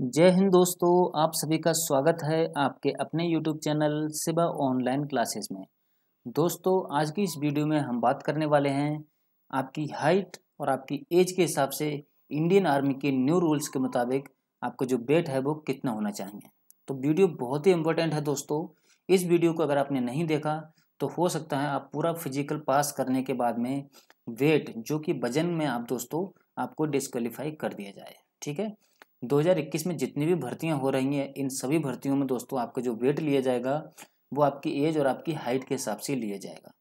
जय हिंद दोस्तों आप सभी का स्वागत है आपके अपने YouTube channel Siba online classes में दोस्तों आज की इस वीडियो में हम बात करने वाले हैं आपकी हाइट और आपकी एज के हिसाब से इंडियन आर्मी के न्यू रूल्स के मुताबिक आपका जो वेट है वो कितना होना चाहिए तो वीडियो बहुत ही इंपॉर्टेंट है दोस्तों इस वीडियो को अगर आपने नहीं देखा तो हो सकता है आप पूरा फिजिकल पास करने के बाद में वेट जो कि वजन में आप दोस्तों आपको डिस्कालीफाई कर दिया जाए ठीक है 2021 में जितनी भी भर्तियां हो रही हैं इन सभी भर्तियों में दोस्तों आपका जो वेट लिया जाएगा वो आपकी एज और आपकी हाइट के हिसाब से लिया जाएगा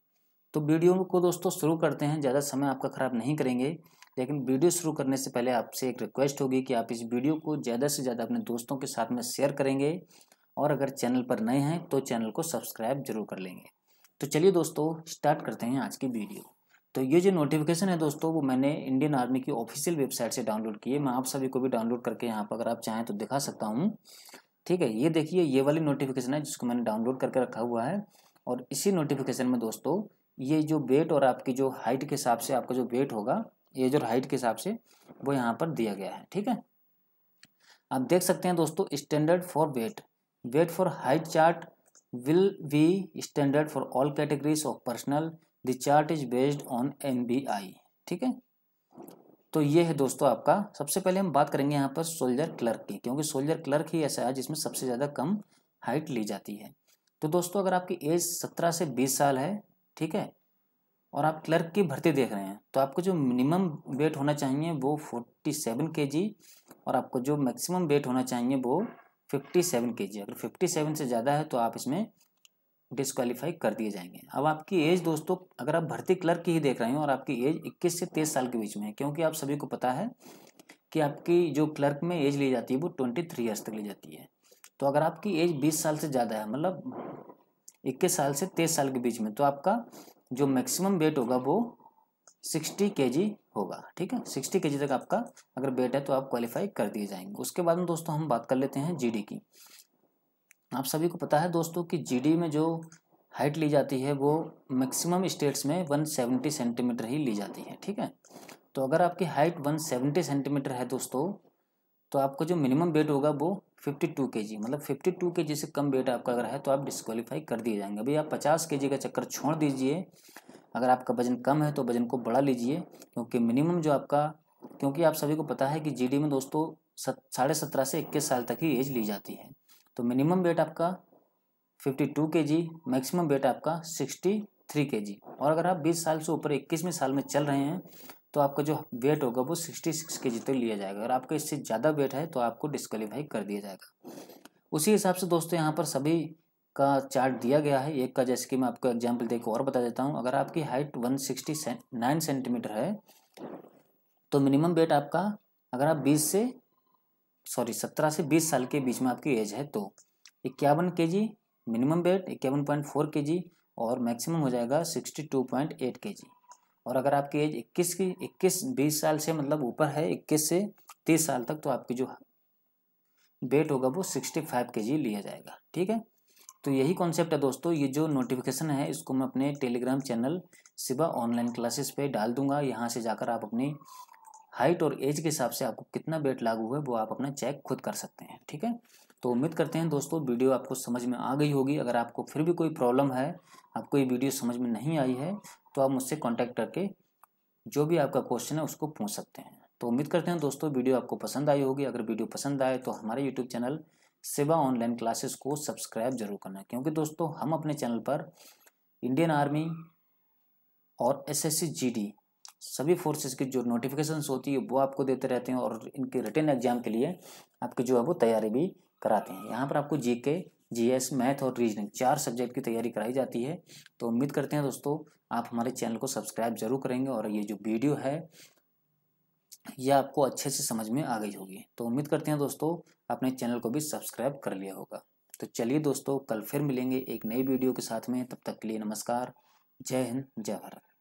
तो वीडियो को दोस्तों शुरू करते हैं ज़्यादा समय आपका ख़राब नहीं करेंगे लेकिन वीडियो शुरू करने से पहले आपसे एक रिक्वेस्ट होगी कि आप इस वीडियो को ज़्यादा से ज़्यादा अपने दोस्तों के साथ में शेयर करेंगे और अगर चैनल पर नए हैं तो चैनल को सब्सक्राइब जरूर कर लेंगे तो चलिए दोस्तों स्टार्ट करते हैं आज की वीडियो तो ये जो नोटिफिकेशन है दोस्तों वो मैंने इंडियन आर्मी की ऑफिशियल वेबसाइट से डाउनलोड की है मैं आप सभी को भी डाउनलोड करके यहाँ पर अगर आप चाहें तो दिखा सकता हूँ ठीक है ये देखिए ये वाली नोटिफिकेशन है जिसको मैंने डाउनलोड करके रखा हुआ है और इसी नोटिफिकेशन में दोस्तों ये जो वेट और आपकी जो हाइट के हिसाब से आपका जो वेट होगा ये जो हाइट के हिसाब से वो यहाँ पर दिया गया है ठीक है आप देख सकते हैं दोस्तों standard for weight weight for height chart will be standard for all categories of personnel the chart is based on an ठीक है तो ये है दोस्तों आपका सबसे पहले हम बात करेंगे यहाँ पर सोल्जर क्लर्क की क्योंकि सोल्जर क्लर्क ही ऐसा है जिसमें सबसे ज़्यादा कम हाइट ली जाती है तो दोस्तों अगर आपकी एज सत्रह से बीस साल है ठीक है और आप क्लर्क की भर्ती देख रहे हैं तो आपको जो मिनिमम वेट होना चाहिए वो फोर्टी सेवन के जी और आपको जो मैक्सिमम वेट होना चाहिए वो फिफ्टी सेवन के जी अगर फिफ्टी सेवन से ज़्यादा है तो आप इसमें डिस्कवालीफाई कर दिए जाएंगे अब आपकी एज दोस्तों अगर आप भर्ती क्लर्क की ही देख रहे हो और आपकी एज 21 से 23 साल के बीच में है क्योंकि आप सभी को पता है कि आपकी जो क्लर्क में एज ली जाती है वो 23 ईयर्स तक ली जाती है तो अगर आपकी एज 20 साल से ज़्यादा है मतलब 21 साल से तेईस साल के बीच में तो आपका जो मैक्सिमम वेट होगा वो सिक्सटी के होगा ठीक है सिक्सटी के तक आपका अगर वेट है तो आप क्वालिफाई कर दिए जाएंगे उसके बाद में दोस्तों हम बात कर लेते हैं जी की आप सभी को पता है दोस्तों कि जीडी में जो हाइट ली जाती है वो मैक्सिमम स्टेट्स में 170 सेंटीमीटर ही ली जाती है ठीक है तो अगर आपकी हाइट 170 सेंटीमीटर है दोस्तों तो आपका जो मिनिमम वेट होगा वो 52 जी मतलब 52 जी से कम वेट आपका अगर है तो आप डिस्कवालीफाई कर दिए जाएंगे अभी आप 50 के का चक्कर छोड़ दीजिए अगर आपका वजन कम है तो वजन को बढ़ा लीजिए क्योंकि मिनिमम जो आपका क्योंकि आप सभी को पता है कि जी में दोस्तों सत साढ़े सत्रह से इक्कीस साल तक ही एज ली जाती है तो मिनिमम वेट आपका 52 जी मैक्सिमम वेट आपका 63 जी और अगर आप 20 साल से ऊपर इक्कीसवें साल में चल रहे हैं तो आपका जो वेट होगा वो 66 तक तो लिया जाएगा अगर आपका इससे ज़्यादा वेट है तो आपको डिस्कालीफाई कर दिया जाएगा उसी हिसाब से दोस्तों यहाँ पर सभी का चार्ट दिया गया है एक का जैसे कि मैं आपको एग्जाम्पल देकर और बता देता हूँ अगर आपकी हाइट वन सेंटीमीटर है तो मिनिमम वेट आपका अगर आप 20 से सॉरी सत्रह से बीस साल के बीच में आपकी एज है तो इक्यावन के जी मिनिमम वेट इक्यावन पॉइंट फोर के जी और मैक्सिमम हो जाएगा सिक्सटी टू पॉइंट एट के जी और अगर आपकी एज इक्कीस की इक्कीस बीस साल से मतलब ऊपर है इक्कीस से तीस साल तक तो आपकी जो वेट होगा वो सिक्सटी फाइव के जी लिया जाएगा ठीक है तो यही कॉन्सेप्ट है दोस्तों ये जो नोटिफिकेशन है इसको मैं अपने Telegram channel Seva online classes पे डाल दूंगा यहाँ से जाकर आप अपनी हाइट और एज के हिसाब से आपको कितना वेट लागू है वो आप अपना चेक खुद कर सकते हैं ठीक है तो उम्मीद करते हैं दोस्तों वीडियो आपको समझ में आ गई होगी अगर आपको फिर भी कोई प्रॉब्लम है आपको ये वीडियो समझ में नहीं आई है तो आप मुझसे कॉन्टैक्ट करके जो भी आपका क्वेश्चन है उसको पूछ सकते हैं तो उम्मीद करते हैं दोस्तों वीडियो आपको पसंद आई होगी अगर वीडियो पसंद आए तो हमारे YouTube channel Seva online classes को सब्सक्राइब जरूर करना क्योंकि दोस्तों हम अपने चैनल पर इंडियन आर्मी और एसएससी जीडी सभी फोर्सेस की जो नोटिफिकेशन होती है वो आपको देते रहते हैं और इनके रिटर्न एग्जाम के लिए आपकी जो है वो तैयारी भी कराते हैं यहाँ पर आपको G K G S math और रीजनिंग चार सब्जेक्ट की तैयारी कराई जाती है तो उम्मीद करते हैं दोस्तों आप हमारे चैनल को सब्सक्राइब जरूर करेंगे और ये जो वीडियो है यह आपको अच्छे से समझ में आ गई होगी तो उम्मीद करते हैं दोस्तों अपने चैनल को भी सब्सक्राइब कर लिया होगा तो चलिए दोस्तों कल फिर मिलेंगे एक नई वीडियो के साथ में तब तक के लिए नमस्कार जय हिंद जय भारत